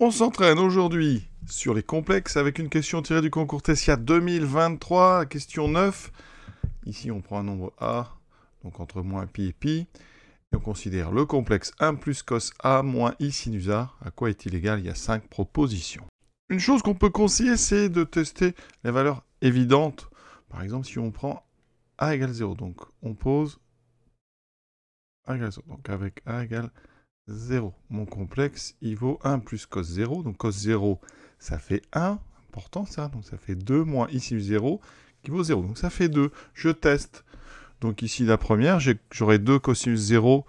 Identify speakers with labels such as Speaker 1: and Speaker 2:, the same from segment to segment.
Speaker 1: On s'entraîne aujourd'hui sur les complexes avec une question tirée du concours Tessia 2023, question 9. Ici, on prend un nombre A, donc entre moins pi et pi, et on considère le complexe 1 plus cos A moins i sinus A. À quoi est-il égal Il y a 5 propositions. Une chose qu'on peut conseiller, c'est de tester les valeurs évidentes. Par exemple, si on prend A égale 0, donc on pose A égale 0, donc avec A égale 0. Mon complexe, il vaut 1 plus cos 0. Donc cos 0, ça fait 1. Important ça. Donc ça fait 2 moins sin 0 qui vaut 0. Donc ça fait 2. Je teste. Donc ici, la première, j'aurai 2 cosinus 0.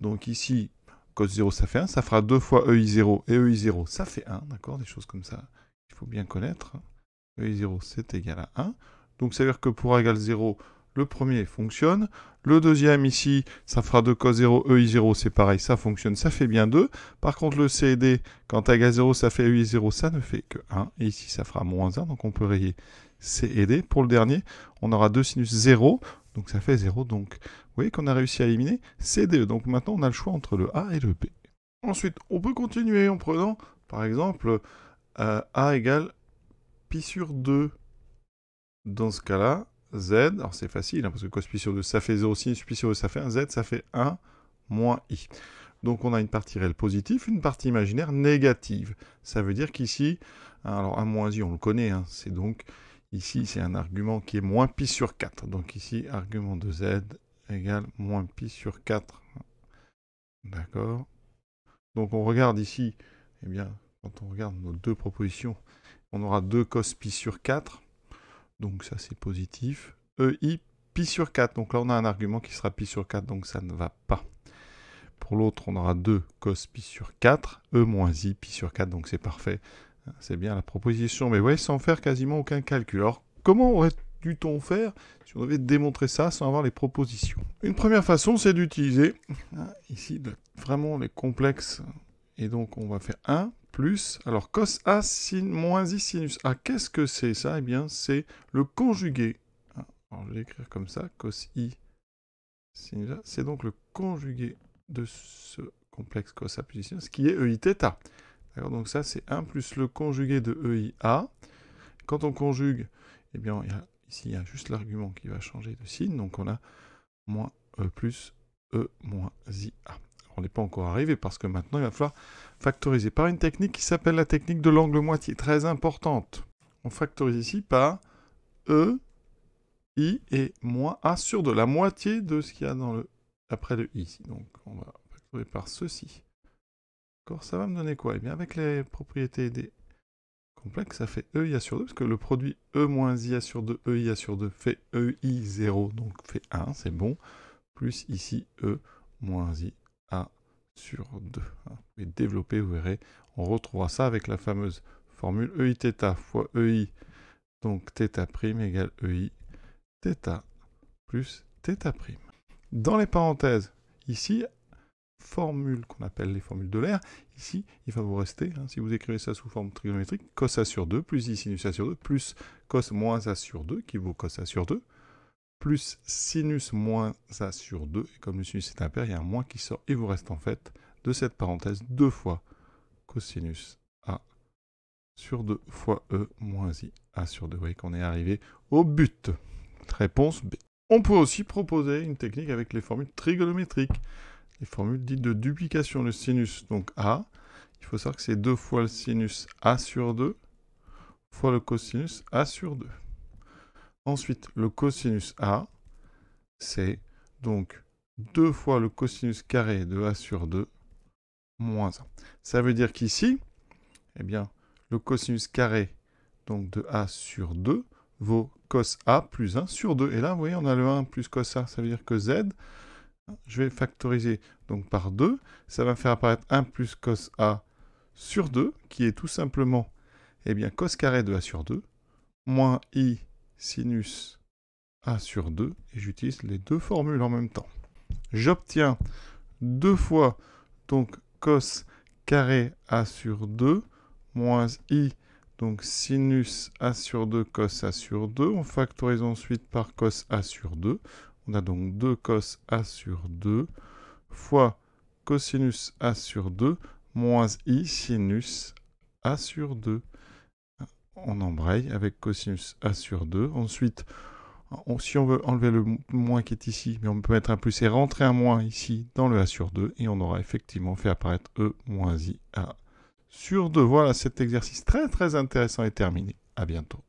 Speaker 1: Donc ici, cos 0, ça fait 1. Ça fera 2 fois EI0 et e i 0 ça fait 1. D'accord Des choses comme ça, il faut bien connaître. e i 0 c'est égal à 1. Donc ça veut dire que pour A égal 0, le premier fonctionne. Le deuxième ici, ça fera 2 cos 0, e ei 0 c'est pareil, ça fonctionne, ça fait bien 2. Par contre, le C et D, quand a à 0, ça fait EI0, ça ne fait que 1. Et ici, ça fera moins 1, donc on peut rayer C et D. Pour le dernier, on aura 2 sinus 0, donc ça fait 0. Donc, vous voyez qu'on a réussi à éliminer C, D. Donc maintenant, on a le choix entre le A et le B. Ensuite, on peut continuer en prenant, par exemple, euh, A égale pi sur 2. Dans ce cas-là, z, alors c'est facile, hein, parce que cos pi sur 2, ça fait 0, aussi, pi sur 2, ça fait 1, z, ça fait 1, moins i. Donc on a une partie réelle positive, une partie imaginaire négative. Ça veut dire qu'ici, hein, alors 1 moins i, on le connaît, hein, c'est donc, ici, c'est un argument qui est moins pi sur 4. Donc ici, argument de z égale moins pi sur 4. D'accord Donc on regarde ici, eh bien, quand on regarde nos deux propositions, on aura 2 cos pi sur 4 donc ça c'est positif. EI pi sur 4. Donc là on a un argument qui sera pi sur 4, donc ça ne va pas. Pour l'autre, on aura 2 cos pi sur 4, E moins i pi sur 4, donc c'est parfait. C'est bien la proposition, mais ouais, sans faire quasiment aucun calcul. Alors comment aurait dû-on faire si on devait démontrer ça sans avoir les propositions Une première façon, c'est d'utiliser hein, ici vraiment les complexes. Et donc on va faire 1 plus. Alors, cos A sin moins I sinus A, qu'est-ce que c'est ça Eh bien, c'est le conjugué. Alors, je vais l'écrire comme ça, cos I sinus A. C'est donc le conjugué de ce complexe cos A plus sinus, qui est e i theta D'accord Donc ça, c'est 1 plus le conjugué de e i A. Quand on conjugue, eh bien, il ici, il y a juste l'argument qui va changer de signe. Donc, on a moins E plus E moins I A on n'est pas encore arrivé parce que maintenant il va falloir factoriser par une technique qui s'appelle la technique de l'angle moitié, très importante. On factorise ici par E, I et moins A sur de la moitié de ce qu'il y a dans le après le I ici. Donc on va factoriser par ceci. D'accord, ça va me donner quoi Eh bien avec les propriétés des complexes, ça fait E, I, sur 2, parce que le produit E moins I, A sur 2, E, I, sur 2 fait E, I, 0, donc fait 1, c'est bon, plus ici E moins I, sur 2. Hein. Vous pouvez développer, vous verrez. On retrouvera ça avec la fameuse formule EI θ fois EI. Donc θ' égale EI θ plus θ'. Dans les parenthèses, ici, formule qu'on appelle les formules de l'air, ici, il va vous rester, hein, si vous écrivez ça sous forme trigonométrique, cos A sur 2 plus I sinus A sur 2 plus cos moins A sur 2 qui vaut cos A sur 2 plus sinus moins a sur 2. Et comme le sinus est impair, il y a un moins qui sort. Il vous reste en fait de cette parenthèse deux fois cosinus a sur 2 fois e moins i a sur 2. Vous voyez qu'on est arrivé au but. Réponse B. On peut aussi proposer une technique avec les formules trigonométriques. Les formules dites de duplication. Le sinus, donc a, il faut savoir que c'est 2 fois le sinus a sur 2 fois le cosinus a sur 2. Ensuite, le cosinus A, c'est donc 2 fois le cosinus carré de A sur 2 moins 1. Ça veut dire qu'ici, eh bien, le cosinus carré donc de A sur 2 vaut cos A plus 1 sur 2. Et là, vous voyez, on a le 1 plus cos A, ça veut dire que Z, je vais factoriser donc par 2, ça va faire apparaître 1 plus cos A sur 2, qui est tout simplement eh bien, cos carré de A sur 2, moins i sinus a sur 2, et j'utilise les deux formules en même temps. J'obtiens 2 fois donc cos carré a sur 2 moins i donc sinus a sur 2 cos a sur 2. On factorise ensuite par cos a sur 2. On a donc 2 cos a sur 2 fois cosinus a sur 2 moins i sinus a sur 2 on embraye avec cosinus A sur 2. Ensuite, si on veut enlever le moins qui est ici, mais on peut mettre un plus et rentrer un moins ici dans le A sur 2, et on aura effectivement fait apparaître E moins I A sur 2. Voilà, cet exercice très très intéressant est terminé. À bientôt.